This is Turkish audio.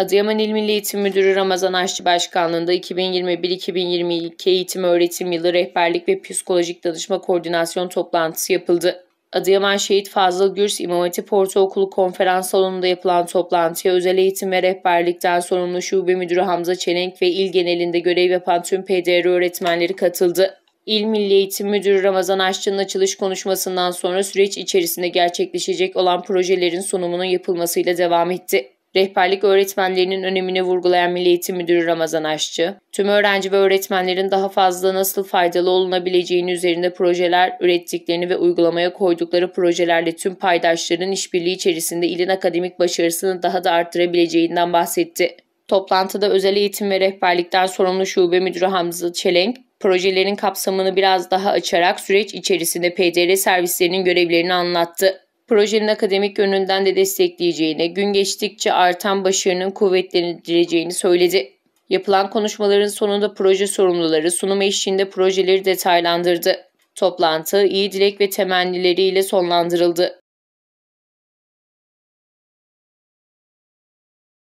Adıyaman İl Milli Eğitim Müdürü Ramazan Aşçı Başkanlığında 2021-2022 eğitim öğretim yılı rehberlik ve psikolojik danışma koordinasyon toplantısı yapıldı. Adıyaman Şehit Fazıl Gürs İmam Hatip Ortaokulu konferans salonunda yapılan toplantıya özel eğitim ve rehberlikten sorumlu şube müdürü Hamza Çelenk ve il genelinde görev yapan tüm PDR öğretmenleri katıldı. İl Milli Eğitim Müdürü Ramazan Aşçı'nın açılış konuşmasından sonra süreç içerisinde gerçekleşecek olan projelerin sunumunun yapılmasıyla devam etti. Rehberlik öğretmenlerinin önemini vurgulayan Milli Eğitim Müdürü Ramazan Aşçı, tüm öğrenci ve öğretmenlerin daha fazla nasıl faydalı olunabileceğini üzerinde projeler ürettiklerini ve uygulamaya koydukları projelerle tüm paydaşların işbirliği içerisinde ilin akademik başarısını daha da arttırabileceğinden bahsetti. Toplantıda özel eğitim ve rehberlikten sorumlu şube müdürü Hamza Çelenk, projelerin kapsamını biraz daha açarak süreç içerisinde PDR servislerinin görevlerini anlattı projenin akademik yönünden de destekleyeceğini, gün geçtikçe artan başarının kuvvetleneceğini söyledi. Yapılan konuşmaların sonunda proje sorumluları sunum eşliğinde projeleri detaylandırdı. Toplantı iyi dilek ve temennileriyle sonlandırıldı.